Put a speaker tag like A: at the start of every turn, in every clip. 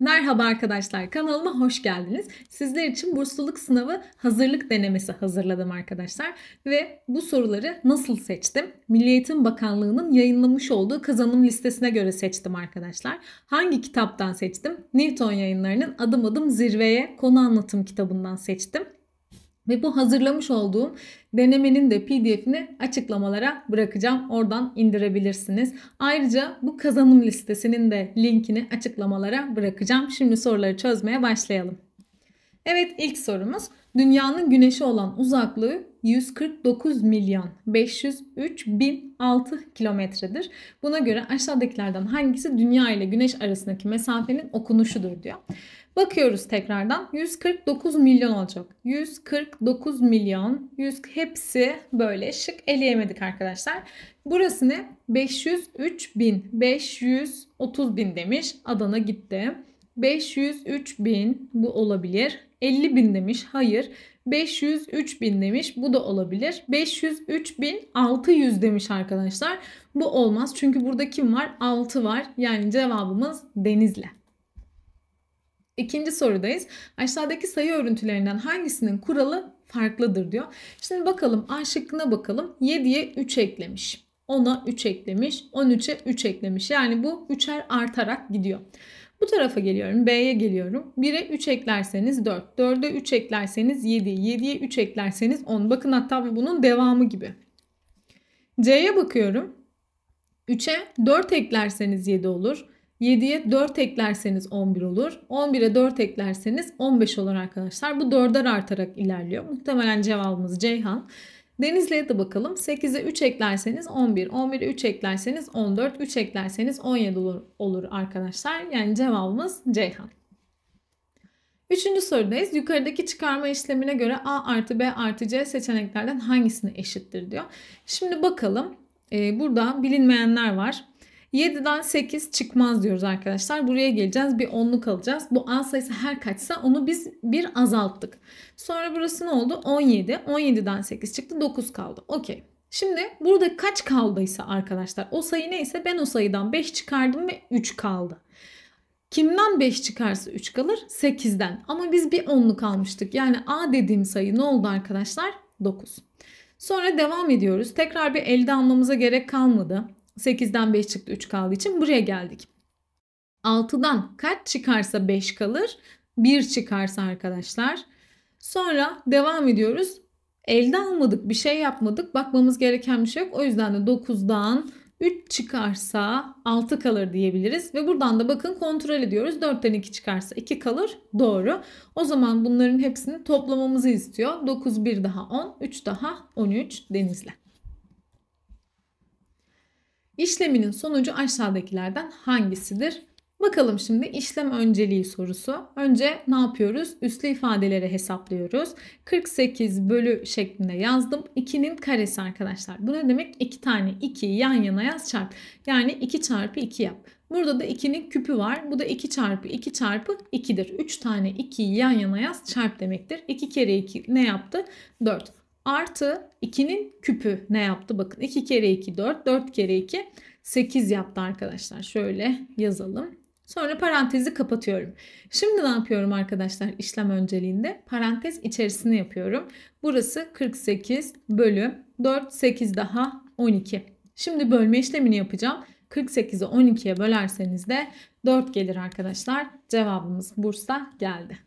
A: Merhaba arkadaşlar kanalıma hoş geldiniz. Sizler için bursluluk sınavı hazırlık denemesi hazırladım arkadaşlar ve bu soruları nasıl seçtim? Milli Eğitim Bakanlığı'nın yayınlamış olduğu kazanım listesine göre seçtim arkadaşlar. Hangi kitaptan seçtim? Newton Yayınları'nın Adım Adım Zirveye konu anlatım kitabından seçtim. Ve bu hazırlamış olduğum denemenin de pdf'ini açıklamalara bırakacağım. Oradan indirebilirsiniz. Ayrıca bu kazanım listesinin de linkini açıklamalara bırakacağım. Şimdi soruları çözmeye başlayalım. Evet ilk sorumuz Dünyanın Güneşi olan uzaklığı 149 milyon 503 bin 6 kilometredir. Buna göre aşağıdakilerden hangisi dünya ile güneş arasındaki mesafenin okunuşudur diyor. Bakıyoruz tekrardan 149 milyon olacak. 149 milyon 100 hepsi böyle şık eleyemedik arkadaşlar. Burası ne? 503 bin 530 bin demiş. Adana gitti. 503 bin bu olabilir. 50 bin demiş. Hayır. 503 bin demiş. Bu da olabilir. 503 bin 600 demiş arkadaşlar. Bu olmaz. Çünkü burada kim var? 6 var. Yani cevabımız denizle. İkinci sorudayız. Aşağıdaki sayı örüntülerinden hangisinin kuralı farklıdır diyor. Şimdi bakalım A şıkkına bakalım. 7'ye 3 eklemiş. 10'a 3 eklemiş. 13'e 3 eklemiş. Yani bu 3'er artarak gidiyor. Bu tarafa geliyorum. B'ye geliyorum. 1'e 3 eklerseniz 4. 4'e 3 eklerseniz 7. 7'ye 3 eklerseniz 10. Bakın hatta bunun devamı gibi. C'ye bakıyorum. 3'e 4 eklerseniz 7 olur. 7'ye 4 eklerseniz 11 olur. 11'e 4 eklerseniz 15 olur arkadaşlar. Bu 4'er artarak ilerliyor. Muhtemelen cevabımız Ceyhan. Denizli'ye de bakalım. 8'e 3 eklerseniz 11, 11'e 3 eklerseniz 14, 3 eklerseniz 17 olur, olur arkadaşlar. Yani cevabımız Ceyhan. Üçüncü sorudayız. Yukarıdaki çıkarma işlemine göre A artı B artı C seçeneklerden hangisini eşittir diyor. Şimdi bakalım. Ee, burada bilinmeyenler var. 7'den 8 çıkmaz diyoruz arkadaşlar. Buraya geleceğiz. Bir onluk alacağız. Bu A sayısı her kaçsa onu biz bir azalttık. Sonra burası ne oldu? 17. 17'den 8 çıktı. 9 kaldı. Okey. Şimdi burada kaç kaldıysa arkadaşlar o sayı neyse ben o sayıdan 5 çıkardım ve 3 kaldı. Kimden 5 çıkarsa 3 kalır? 8'den. Ama biz bir onluk almıştık. Yani A dediğim sayı ne oldu arkadaşlar? 9. Sonra devam ediyoruz. Tekrar bir elde almamıza gerek kalmadı. 8'den 5 çıktı 3 kaldığı için buraya geldik. 6'dan kaç çıkarsa 5 kalır. 1 çıkarsa arkadaşlar. Sonra devam ediyoruz. Elde almadık bir şey yapmadık. Bakmamız gereken bir şey yok. O yüzden de 9'dan 3 çıkarsa 6 kalır diyebiliriz. Ve buradan da bakın kontrol ediyoruz. 4'ten 2 çıkarsa 2 kalır. Doğru. O zaman bunların hepsini toplamamızı istiyor. 9 1 daha 10, 3 daha 13 denizler. İşleminin sonucu aşağıdakilerden hangisidir? Bakalım şimdi işlem önceliği sorusu. Önce ne yapıyoruz? Üslü ifadeleri hesaplıyoruz. 48 bölü şeklinde yazdım. 2'nin karesi arkadaşlar. Bu ne demek? 2 tane 2'yi yan yana yaz çarp. Yani 2 çarpı 2 yap. Burada da 2'nin küpü var. Bu da 2 çarpı 2 çarpı 2'dir. 3 tane 2'yi yan yana yaz çarp demektir. 2 kere 2 ne yaptı? 4. Artı 2'nin küpü ne yaptı? Bakın 2 kere 2 4, 4 kere 2 8 yaptı arkadaşlar. Şöyle yazalım. Sonra parantezi kapatıyorum. Şimdi ne yapıyorum arkadaşlar işlem önceliğinde? Parantez içerisini yapıyorum. Burası 48 bölü 4, 8 daha 12. Şimdi bölme işlemini yapacağım. 48'i 12'ye bölerseniz de 4 gelir arkadaşlar. Cevabımız Bursa geldi.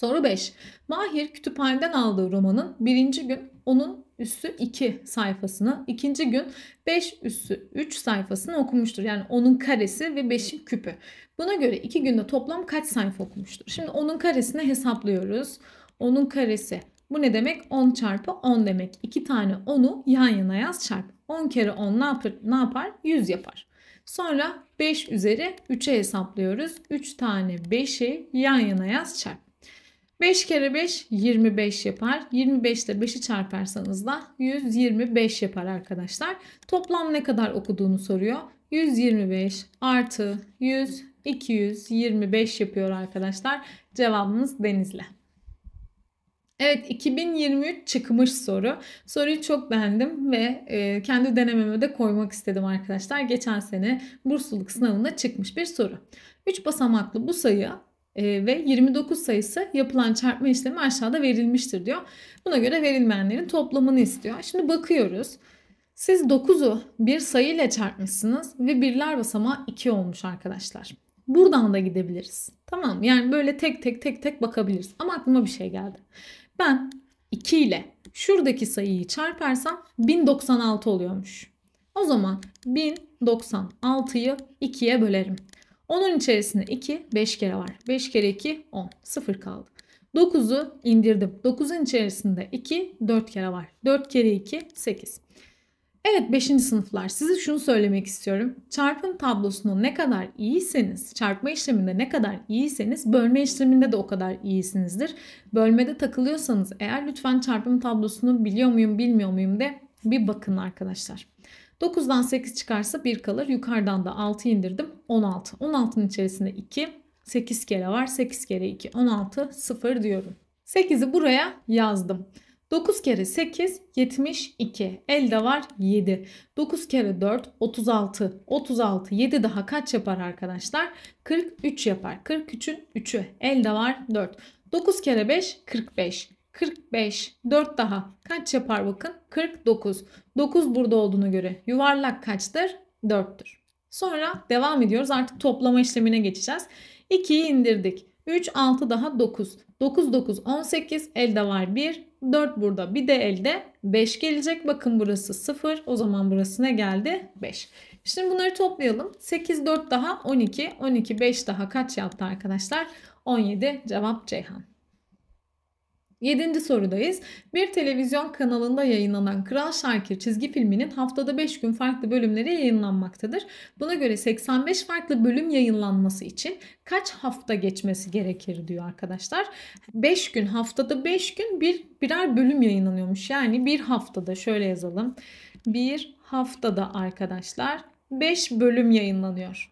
A: Soru 5. Mahir kütüphaneden aldığı romanın birinci gün onun üssü 2 sayfasını, ikinci gün 5 üssü 3 sayfasını okumuştur. Yani onun karesi ve 5'in küpü. Buna göre 2 günde toplam kaç sayfa okumuştur? Şimdi onun karesini hesaplıyoruz. Onun karesi bu ne demek? 10 çarpı 10 demek. 2 tane 10'u yan yana yaz çarp. 10 kere 10 ne yapar? Ne yapar? 100 yapar. Sonra 5 üzeri 3'e hesaplıyoruz. 3 tane 5'i yan yana yaz çarp. 5 kere 5 25 yapar. 25 ile 5'i çarparsanız da 125 yapar arkadaşlar. Toplam ne kadar okuduğunu soruyor. 125 artı 100 225 yapıyor arkadaşlar. Cevabımız denizle. Evet 2023 çıkmış soru. Soruyu çok beğendim ve e, kendi denememe de koymak istedim arkadaşlar. Geçen sene bursluluk sınavında çıkmış bir soru. 3 basamaklı bu sayı ee, ve 29 sayısı yapılan çarpma işlemi aşağıda verilmiştir diyor. Buna göre verilmeyenlerin toplamını istiyor. Şimdi bakıyoruz. Siz 9'u bir sayı ile çarpmışsınız ve birler basamağı 2 olmuş arkadaşlar. Buradan da gidebiliriz. Tamam yani böyle tek tek tek tek bakabiliriz. Ama aklıma bir şey geldi. Ben 2 ile şuradaki sayıyı çarparsam 1096 oluyormuş. O zaman 1096'yı 2'ye bölerim. 10'un içerisinde 2 5 kere var. 5 kere 2 10. 0 kaldı. 9'u indirdim. 9'un içerisinde 2 4 kere var. 4 kere 2 8. Evet 5. sınıflar size şunu söylemek istiyorum. Çarpım tablosunda ne kadar iyiyseniz, çarpma işleminde ne kadar iyiyseniz bölme işleminde de o kadar iyisinizdir. Bölmede takılıyorsanız eğer lütfen çarpım tablosunu biliyor muyum bilmiyor muyum de bir bakın arkadaşlar. 9'dan 8 çıkarsa 1 kalır. Yukarıdan da 6 indirdim. 16. 16'nın içerisinde 2. 8 kere var. 8 kere 2. 16. 0 diyorum. 8'i buraya yazdım. 9 kere 8 72. Elde var 7. 9 kere 4 36. 36 7 daha kaç yapar arkadaşlar? 43 yapar. 43'ün 3'ü. Elde var 4. 9 kere 5 45. 45. 4 daha. Kaç yapar bakın? 49. 9 burada olduğunu göre yuvarlak kaçtır? 4'tür. Sonra devam ediyoruz. Artık toplama işlemine geçeceğiz. 2'yi indirdik. 3, 6 daha 9. 9, 9, 18. Elde var 1. 4 burada. Bir de elde 5 gelecek. Bakın burası 0. O zaman burası ne geldi? 5. Şimdi bunları toplayalım. 8, 4 daha 12. 12, 5 daha kaç yaptı arkadaşlar? 17 cevap Ceyhan. Yedinci sorudayız. Bir televizyon kanalında yayınlanan Kral Şakir çizgi filminin haftada 5 gün farklı bölümleri yayınlanmaktadır. Buna göre 85 farklı bölüm yayınlanması için kaç hafta geçmesi gerekir diyor arkadaşlar. 5 gün haftada 5 gün bir birer bölüm yayınlanıyormuş. Yani bir haftada şöyle yazalım. Bir haftada arkadaşlar 5 bölüm yayınlanıyor.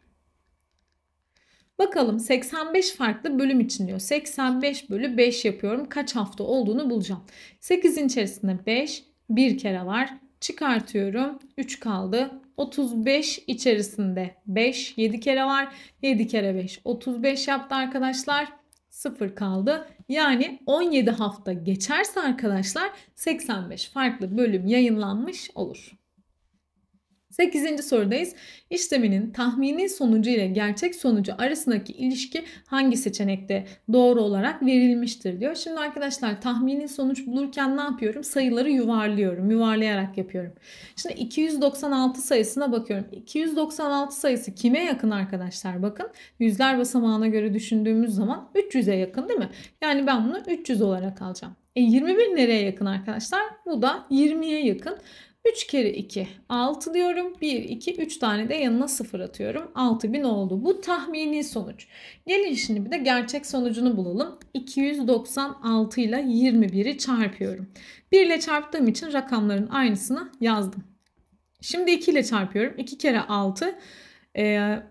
A: Bakalım 85 farklı bölüm için diyor. 85 bölü 5 yapıyorum. Kaç hafta olduğunu bulacağım. 8'in içerisinde 5 bir kere var. Çıkartıyorum. 3 kaldı. 35 içerisinde 5 7 kere var. 7 kere 5 35 yaptı arkadaşlar. 0 kaldı. Yani 17 hafta geçerse arkadaşlar 85 farklı bölüm yayınlanmış olur. 8. sorudayız. İşleminin tahmini sonucu ile gerçek sonucu arasındaki ilişki hangi seçenekte doğru olarak verilmiştir diyor. Şimdi arkadaşlar tahmini sonuç bulurken ne yapıyorum? Sayıları yuvarlıyorum. Yuvarlayarak yapıyorum. Şimdi 296 sayısına bakıyorum. 296 sayısı kime yakın arkadaşlar? Bakın yüzler basamağına göre düşündüğümüz zaman 300'e yakın değil mi? Yani ben bunu 300 olarak alacağım. E 21 nereye yakın arkadaşlar? Bu da 20'ye yakın. 3 kere 2 6 diyorum. 1, 2, 3 tane de yanına 0 atıyorum. 6000 oldu. Bu tahmini sonuç. Gelin şimdi bir de gerçek sonucunu bulalım. 296 ile 21'i çarpıyorum. 1 ile çarptığım için rakamların aynısını yazdım. Şimdi 2 ile çarpıyorum. 2 kere 6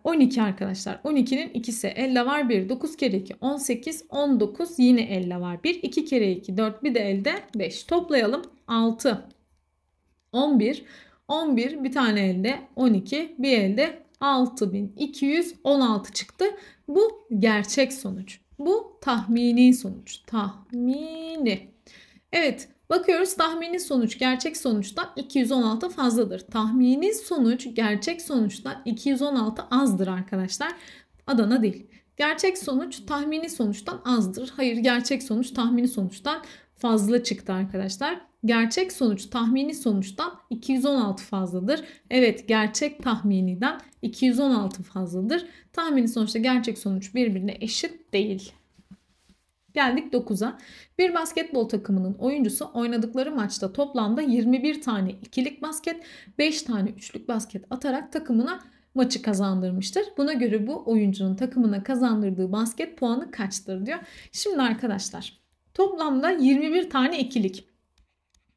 A: 12 e, arkadaşlar. 12'nin ikisi 50 var 1. 9 kere 2 18. 19 yine 50 var 1. 2 kere 2 4 bir de elde 5. Toplayalım 6. 11. 11 bir tane elde 12 bir elde 6216 çıktı. Bu gerçek sonuç. Bu tahmini sonuç. Tahmini. Evet bakıyoruz tahmini sonuç gerçek sonuçtan 216 fazladır. Tahmini sonuç gerçek sonuçtan 216 azdır arkadaşlar. Adana değil. Gerçek sonuç tahmini sonuçtan azdır. Hayır gerçek sonuç tahmini sonuçtan fazla çıktı arkadaşlar gerçek sonuç tahmini sonuçtan 216 fazladır. Evet gerçek tahminiden 216 fazladır. Tahmini sonuçta gerçek sonuç birbirine eşit değil. Geldik 9'a. Bir basketbol takımının oyuncusu oynadıkları maçta toplamda 21 tane ikilik basket, 5 tane üçlük basket atarak takımına maçı kazandırmıştır. Buna göre bu oyuncunun takımına kazandırdığı basket puanı kaçtır diyor. Şimdi arkadaşlar toplamda 21 tane ikilik.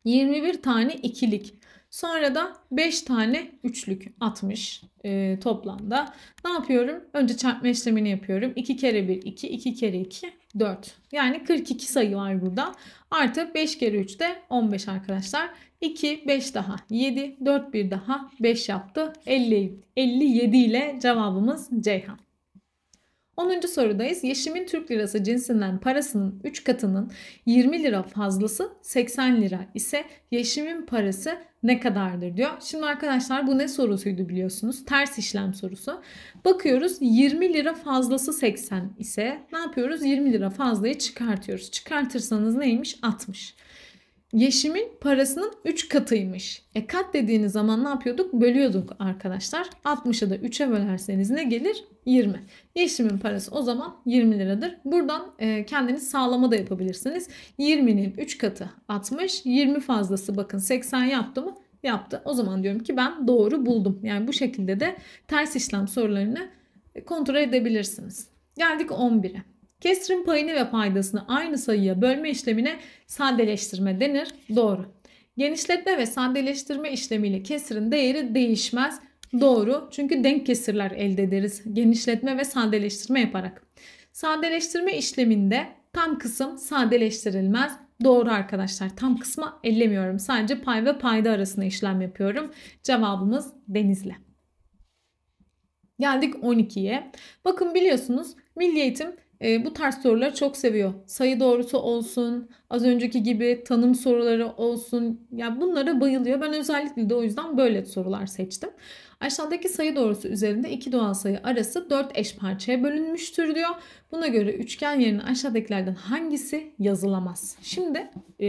A: 21 tane ikilik. Sonra da 5 tane üçlük 60 e, toplamda. Ne yapıyorum? Önce çarpma işlemini yapıyorum. 2 kere 1 2, 2 kere 2 4. Yani 42 sayı var burada. Artı 5 kere 3 de 15 arkadaşlar. 2, 5 daha 7, 4, bir daha 5 yaptı. 50, 57 ile cevabımız Ceyhan. 10. sorudayız. Yeşim'in Türk lirası cinsinden parasının 3 katının 20 lira fazlası 80 lira ise Yeşim'in parası ne kadardır diyor. Şimdi arkadaşlar bu ne sorusuydu biliyorsunuz. Ters işlem sorusu. Bakıyoruz 20 lira fazlası 80 ise ne yapıyoruz? 20 lira fazlayı çıkartıyoruz. Çıkartırsanız neymiş? 60. Yeşim'in parasının 3 katıymış. E kat dediğiniz zaman ne yapıyorduk? Bölüyorduk arkadaşlar. 60'ı da 3'e bölerseniz ne gelir? 20. Yeşim'in parası o zaman 20 liradır. Buradan e, kendiniz sağlama da yapabilirsiniz. 20'nin 3 katı 60. 20 fazlası bakın 80 yaptı mı? Yaptı. O zaman diyorum ki ben doğru buldum. Yani bu şekilde de ters işlem sorularını e, kontrol edebilirsiniz. Geldik 11'e. Kesrin payını ve paydasını aynı sayıya bölme işlemine sadeleştirme denir. Doğru. Genişletme ve sadeleştirme işlemiyle kesirin değeri değişmez. Doğru. Çünkü denk kesirler elde ederiz. Genişletme ve sadeleştirme yaparak. Sadeleştirme işleminde tam kısım sadeleştirilmez. Doğru arkadaşlar. Tam kısma ellemiyorum. Sadece pay ve payda arasında işlem yapıyorum. Cevabımız denizle. Geldik 12'ye. Bakın biliyorsunuz milli eğitim e, bu tarz soruları çok seviyor. Sayı doğrusu olsun, az önceki gibi tanım soruları olsun. Ya yani bunlara bayılıyor. Ben özellikle de o yüzden böyle sorular seçtim. Aşağıdaki sayı doğrusu üzerinde iki doğal sayı arası dört eş parçaya bölünmüştür diyor. Buna göre üçgen yerine aşağıdakilerden hangisi yazılamaz? Şimdi e,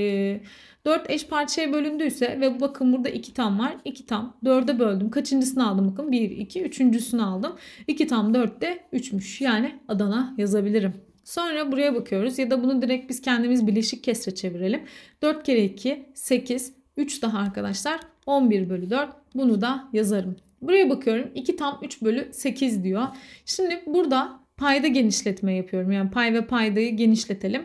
A: 4 eş parçaya bölündüyse ve bakın burada 2 tam var. 2 tam 4'e böldüm. Kaçıncısını aldım bakın? 1, 2, 3.sünü aldım. 2 tam 4 de 3'müş. Yani Adana yazabilirim. Sonra buraya bakıyoruz ya da bunu direkt biz kendimiz bileşik kesre çevirelim. 4 kere 2 8 3 daha arkadaşlar 11 bölü 4 bunu da yazarım. Buraya bakıyorum 2 tam 3 bölü 8 diyor. Şimdi burada payda genişletme yapıyorum. Yani pay ve paydayı genişletelim.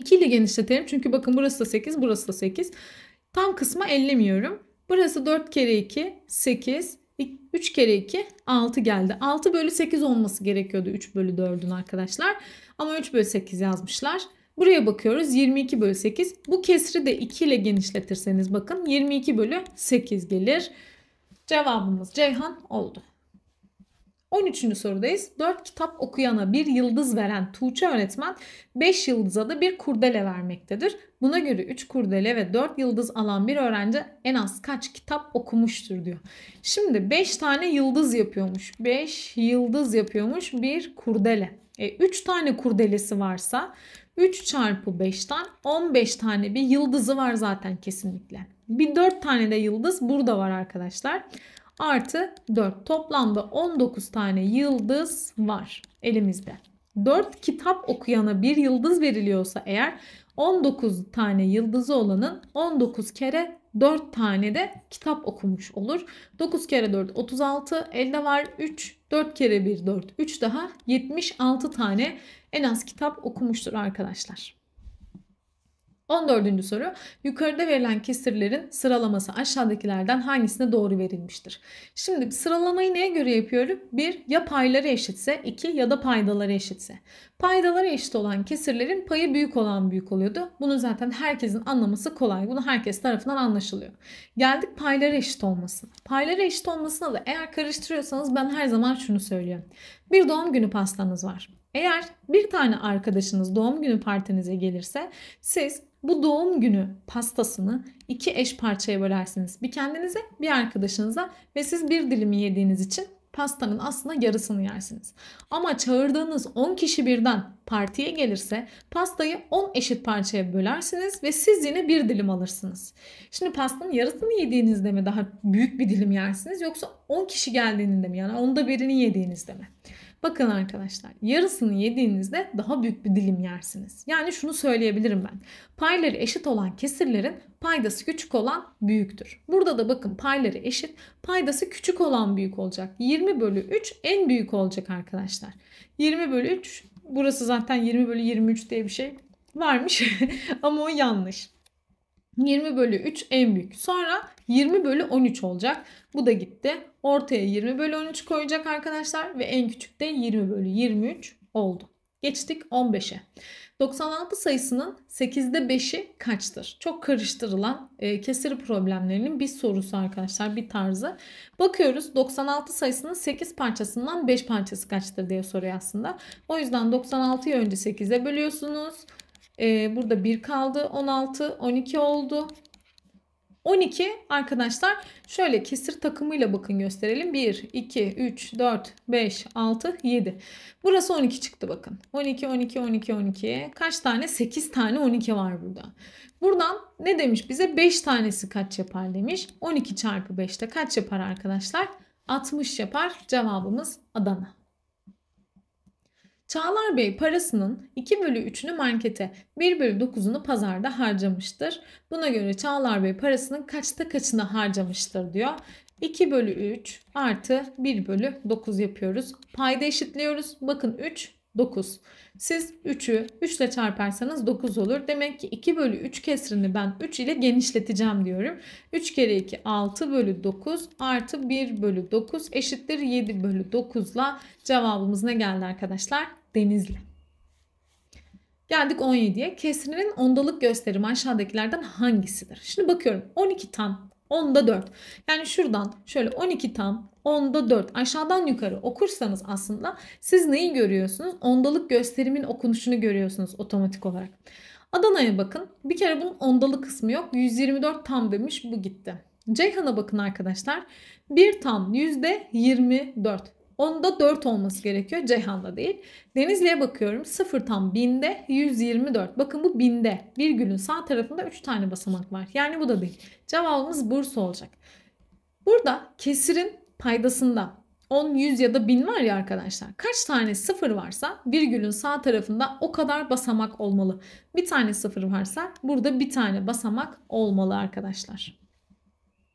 A: 2 ile genişletelim. Çünkü bakın burası da 8, burası da 8. Tam kısma ellemiyorum. Burası 4 kere 2, 8. 3 kere 2 6 geldi. 6 bölü 8 olması gerekiyordu 3 bölü 4'ün arkadaşlar. Ama 3 bölü 8 yazmışlar. Buraya bakıyoruz 22 bölü 8. Bu kesri de 2 ile genişletirseniz bakın 22 bölü 8 gelir. Cevabımız Ceyhan oldu. 13. sorudayız. 4 kitap okuyana bir yıldız veren Tuğçe öğretmen 5 yıldıza da bir kurdele vermektedir. Buna göre 3 kurdele ve 4 yıldız alan bir öğrenci en az kaç kitap okumuştur diyor. Şimdi 5 tane yıldız yapıyormuş. 5 yıldız yapıyormuş bir kurdele. E, 3 tane kurdelesi varsa 3 çarpı 5'ten 15 tane bir yıldızı var zaten kesinlikle. Bir 4 tane de yıldız burada var arkadaşlar. Arkadaşlar artı 4. Toplamda 19 tane yıldız var elimizde. 4 kitap okuyana bir yıldız veriliyorsa eğer 19 tane yıldızı olanın 19 kere 4 tane de kitap okumuş olur. 9 kere 4 36 elde var 3 4 kere 1 4 3 daha 76 tane en az kitap okumuştur arkadaşlar. 14. soru. Yukarıda verilen kesirlerin sıralaması aşağıdakilerden hangisine doğru verilmiştir? Şimdi sıralamayı neye göre yapıyorum? Bir Ya payları eşitse iki Ya da paydaları eşitse. Paydaları eşit olan kesirlerin payı büyük olan büyük oluyordu. Bunu zaten herkesin anlaması kolay. Bunu herkes tarafından anlaşılıyor. Geldik payları eşit olmasına. Payları eşit olmasına da eğer karıştırıyorsanız ben her zaman şunu söylüyorum. Bir doğum günü pastanız var. Eğer bir tane arkadaşınız doğum günü partinize gelirse siz bu doğum günü pastasını iki eş parçaya bölersiniz. Bir kendinize bir arkadaşınıza ve siz bir dilimi yediğiniz için pastanın aslında yarısını yersiniz. Ama çağırdığınız 10 kişi birden partiye gelirse pastayı 10 eşit parçaya bölersiniz ve siz yine bir dilim alırsınız. Şimdi pastanın yarısını yediğinizde mi daha büyük bir dilim yersiniz yoksa 10 kişi geldiğinde mi yani onda birini yediğinizde mi? Bakın arkadaşlar yarısını yediğinizde daha büyük bir dilim yersiniz. Yani şunu söyleyebilirim ben. Payları eşit olan kesirlerin paydası küçük olan büyüktür. Burada da bakın payları eşit paydası küçük olan büyük olacak. 20 bölü 3 en büyük olacak arkadaşlar. 20 bölü 3 burası zaten 20 bölü 23 diye bir şey varmış ama o yanlış. 20 bölü 3 en büyük. Sonra 20 bölü 13 olacak. Bu da gitti. Ortaya 20 bölü 13 koyacak arkadaşlar ve en küçük de 20 bölü 23 oldu. Geçtik 15'e. 96 sayısının 8'de 5'i kaçtır? Çok karıştırılan e, kesir problemlerinin bir sorusu arkadaşlar bir tarzı. Bakıyoruz 96 sayısının 8 parçasından 5 parçası kaçtır diye soruyor aslında. O yüzden 96'yı önce 8'e bölüyorsunuz. E, burada 1 kaldı 16 12 oldu. 12 arkadaşlar şöyle kesir takımıyla bakın gösterelim. 1, 2, 3, 4, 5, 6, 7. Burası 12 çıktı bakın. 12, 12, 12, 12. Kaç tane? 8 tane 12 var burada. Buradan ne demiş bize? 5 tanesi kaç yapar demiş. 12 çarpı 5'te kaç yapar arkadaşlar? 60 yapar. Cevabımız Adana. Çağlar Bey parasının 2 bölü 3'ünü markete, 1 bölü 9'unu pazarda harcamıştır. Buna göre Çağlar Bey parasının kaçta kaçını harcamıştır diyor. 2 bölü 3 artı 1 bölü 9 yapıyoruz. Payda eşitliyoruz. Bakın 3 9. Siz 3'ü 3 ile çarparsanız 9 olur. Demek ki 2 bölü 3 kesrini ben 3 ile genişleteceğim diyorum. 3 kere 2 6 bölü 9 artı 1 bölü 9 eşittir 7 bölü 9 ile cevabımız ne geldi arkadaşlar? Denizli. Geldik 17'ye. Kesrinin ondalık gösterimi aşağıdakilerden hangisidir? Şimdi bakıyorum 12 tam 10'da 4. Yani şuradan şöyle 12 tam 10'da 4 aşağıdan yukarı okursanız aslında siz neyi görüyorsunuz? Ondalık gösterimin okunuşunu görüyorsunuz otomatik olarak. Adana'ya bakın. Bir kere bunun ondalık kısmı yok. 124 tam demiş bu gitti. Ceyhan'a bakın arkadaşlar. 1 tam %24. Onda 4 olması gerekiyor. Ceyhan'da değil. Denizli'ye bakıyorum. 0 tam 1000'de 124. Bakın bu 1000'de. Virgülün sağ tarafında 3 tane basamak var. Yani bu da değil. Cevabımız Bursa olacak. Burada kesirin paydasında 10, 100 ya da 1000 var ya arkadaşlar. Kaç tane 0 varsa virgülün sağ tarafında o kadar basamak olmalı. Bir tane 0 varsa burada bir tane basamak olmalı arkadaşlar.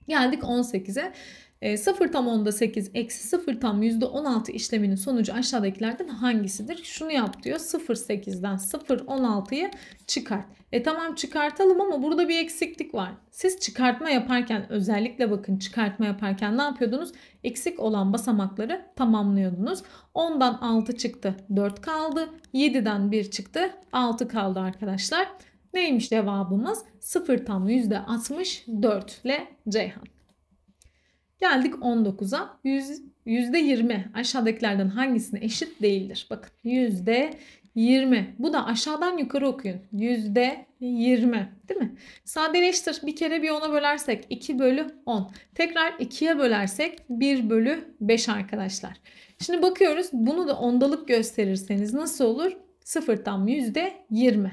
A: Geldik 18'e. E, ee, 0 tam onda 8 eksi 0 tam yüzde %16 işleminin sonucu aşağıdakilerden hangisidir? Şunu yap diyor 0 8'den 0 16'yı çıkart. E tamam çıkartalım ama burada bir eksiklik var. Siz çıkartma yaparken özellikle bakın çıkartma yaparken ne yapıyordunuz? Eksik olan basamakları tamamlıyordunuz. 10'dan 6 çıktı 4 kaldı. 7'den 1 çıktı 6 kaldı arkadaşlar. Neymiş cevabımız? 0 tam %64 ile Ceyhan. Geldik 19'a. %20 aşağıdakilerden hangisine eşit değildir? Bakın %20. Bu da aşağıdan yukarı okuyun. %20 değil mi? Sadeleştir. Bir kere bir 10'a bölersek 2 bölü 10. Tekrar 2'ye bölersek 1 bölü 5 arkadaşlar. Şimdi bakıyoruz. Bunu da ondalık gösterirseniz nasıl olur? Sıfır tam %20.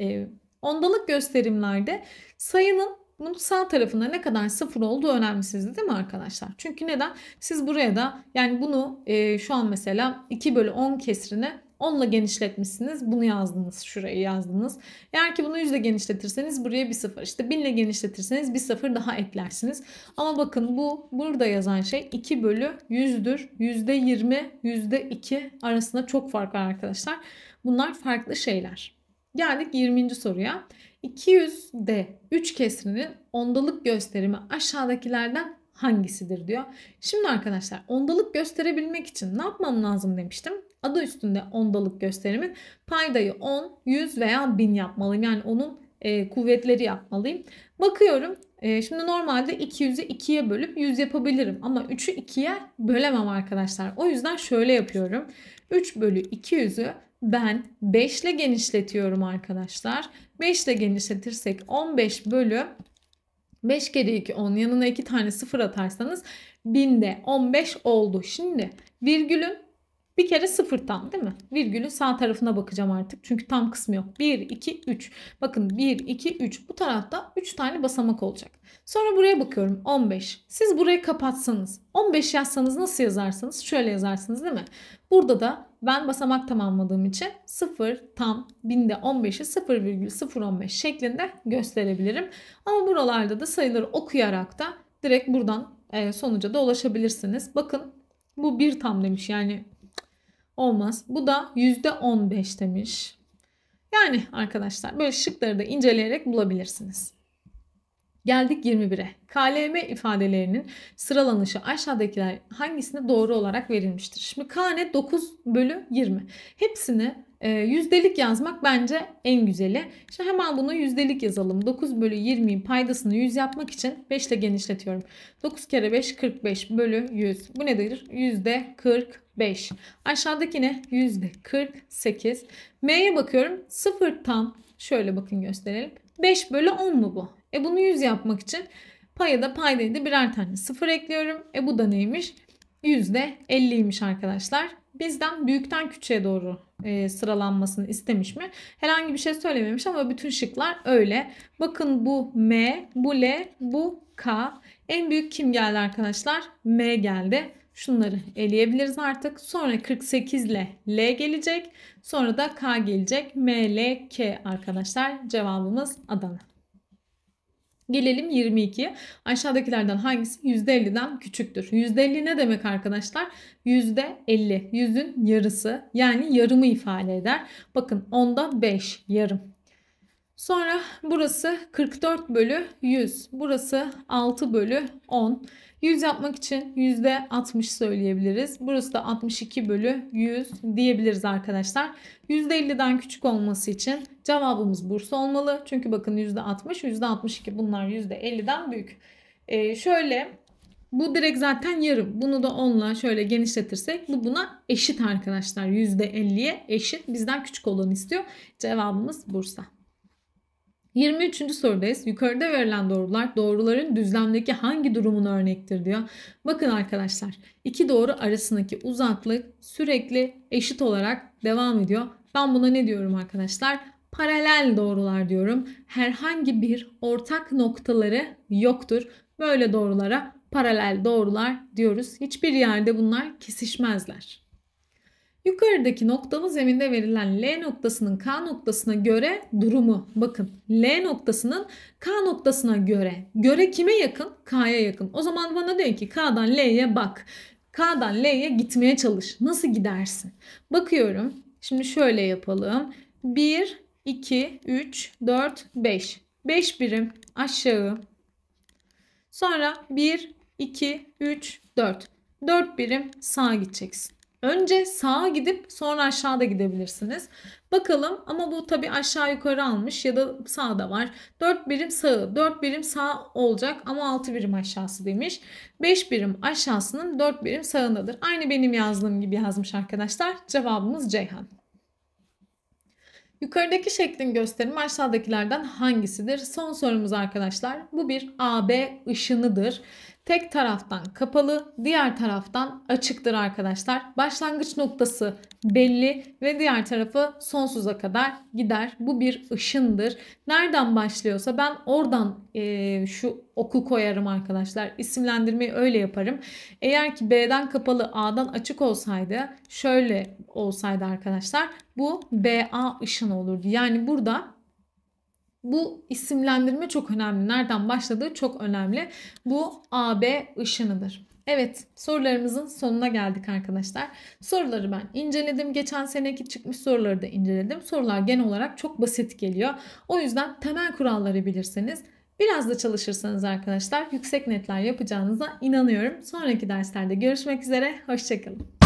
A: Ee, ondalık gösterimlerde sayının bunun sağ tarafında ne kadar sıfır olduğu önemsizdi değil mi arkadaşlar? Çünkü neden? Siz buraya da yani bunu e, şu an mesela 2 bölü 10 kesrine 10 ile genişletmişsiniz. Bunu yazdınız. Şurayı yazdınız. Eğer ki bunu 100 ile genişletirseniz buraya bir sıfır. İşte 1000 ile genişletirseniz bir sıfır daha eklersiniz. Ama bakın bu burada yazan şey 2 bölü 100'dür. %20, %2 arasında çok fark var arkadaşlar. Bunlar farklı şeyler. Geldik 20. soruya. 200'de 3 kesrinin ondalık gösterimi aşağıdakilerden hangisidir diyor. Şimdi arkadaşlar ondalık gösterebilmek için ne yapmam lazım demiştim. Adı üstünde ondalık gösterimin paydayı 10, 100 veya 1000 yapmalıyım. Yani onun e, kuvvetleri yapmalıyım. Bakıyorum e, şimdi normalde 200'ü 2'ye bölüp 100 yapabilirim. Ama 3'ü 2'ye bölemem arkadaşlar. O yüzden şöyle yapıyorum. 3 bölü 200'ü ben 5 ile genişletiyorum arkadaşlar. 5 ile genişletirsek 15 bölü 5 kere 2 10 yanına 2 tane 0 atarsanız 1000'de 15 oldu. Şimdi virgülün bir kere 0 tam değil mi? Virgülün sağ tarafına bakacağım artık. Çünkü tam kısmı yok. 1, 2, 3. Bakın 1, 2, 3. Bu tarafta 3 tane basamak olacak. Sonra buraya bakıyorum. 15. Siz burayı kapatsanız. 15 yazsanız nasıl yazarsanız şöyle yazarsınız değil mi? Burada da ben basamak tamamladığım için 0 tam binde 15'i 0,015 şeklinde gösterebilirim. Ama buralarda da sayıları okuyarak da direkt buradan e, sonuca da ulaşabilirsiniz. Bakın bu bir tam demiş yani olmaz. Bu da %15 demiş. Yani arkadaşlar böyle şıkları da inceleyerek bulabilirsiniz. Geldik 21'e. KLM ifadelerinin sıralanışı aşağıdakiler hangisine doğru olarak verilmiştir? Şimdi KN 9 bölü 20. Hepsini e, yüzdelik yazmak bence en güzeli. Şimdi hemen bunu yüzdelik yazalım. 9 bölü 20'nin paydasını 100 yapmak için 5 ile genişletiyorum. 9 kere 5 45 bölü 100. Bu nedir? Yüzde 45. Aşağıdaki ne? Yüzde 48. M'ye bakıyorum. 0 tam. Şöyle bakın gösterelim. 5 bölü 10 mu bu? E bunu 100 yapmak için paya da paydaya da birer tane sıfır ekliyorum. E bu da neymiş? %50'ymiş arkadaşlar. Bizden büyükten küçüğe doğru e, sıralanmasını istemiş mi? Herhangi bir şey söylememiş ama bütün şıklar öyle. Bakın bu M, bu L, bu K. En büyük kim geldi arkadaşlar? M geldi. Şunları eleyebiliriz artık. Sonra 48 ile L gelecek. Sonra da K gelecek. M, L, K arkadaşlar. Cevabımız Adana. Gelelim 22'ye. Aşağıdakilerden hangisi %50'den küçüktür? %50 ne demek arkadaşlar? %50. Yüzün yarısı yani yarımı ifade eder. Bakın onda 5 yarım. Sonra burası 44 bölü 100. Burası 6 bölü 10. 100 yapmak için %60 söyleyebiliriz. Burası da 62 bölü 100 diyebiliriz arkadaşlar. %50'den küçük olması için cevabımız Bursa olmalı. Çünkü bakın %60, %62 bunlar %50'den büyük. Ee, şöyle bu direkt zaten yarım. Bunu da 10'la şöyle genişletirsek bu buna eşit arkadaşlar. %50'ye eşit. Bizden küçük olanı istiyor. Cevabımız Bursa. 23. sorudayız. Yukarıda verilen doğrular doğruların düzlemdeki hangi durumun örnektir diyor. Bakın arkadaşlar iki doğru arasındaki uzaklık sürekli eşit olarak devam ediyor. Ben buna ne diyorum arkadaşlar? Paralel doğrular diyorum. Herhangi bir ortak noktaları yoktur. Böyle doğrulara paralel doğrular diyoruz. Hiçbir yerde bunlar kesişmezler. Yukarıdaki noktamız zeminde verilen L noktasının K noktasına göre durumu. Bakın L noktasının K noktasına göre. Göre kime yakın? K'ya yakın. O zaman bana diyor ki K'dan L'ye bak. K'dan L'ye gitmeye çalış. Nasıl gidersin? Bakıyorum. Şimdi şöyle yapalım. 1, 2, 3, 4, 5. 5 birim aşağı. Sonra 1, 2, 3, 4. 4 birim sağa gideceksin. Önce sağa gidip sonra aşağıda gidebilirsiniz. Bakalım ama bu tabi aşağı yukarı almış ya da sağda var. 4 birim sağı 4 birim sağ olacak ama 6 birim aşağısı demiş. 5 birim aşağısının 4 birim sağındadır. Aynı benim yazdığım gibi yazmış arkadaşlar. Cevabımız Ceyhan. Yukarıdaki şeklin gösterimi aşağıdakilerden hangisidir? Son sorumuz arkadaşlar. Bu bir AB ışınıdır tek taraftan kapalı, diğer taraftan açıktır arkadaşlar. Başlangıç noktası belli ve diğer tarafı sonsuza kadar gider. Bu bir ışındır. Nereden başlıyorsa ben oradan e, şu oku koyarım arkadaşlar. İsimlendirmeyi öyle yaparım. Eğer ki B'den kapalı A'dan açık olsaydı şöyle olsaydı arkadaşlar bu BA ışını olurdu. Yani burada bu isimlendirme çok önemli. Nereden başladığı çok önemli. Bu AB ışınıdır. Evet sorularımızın sonuna geldik arkadaşlar. Soruları ben inceledim. Geçen seneki çıkmış soruları da inceledim. Sorular genel olarak çok basit geliyor. O yüzden temel kuralları bilirseniz biraz da çalışırsanız arkadaşlar yüksek netler yapacağınıza inanıyorum. Sonraki derslerde görüşmek üzere. Hoşçakalın.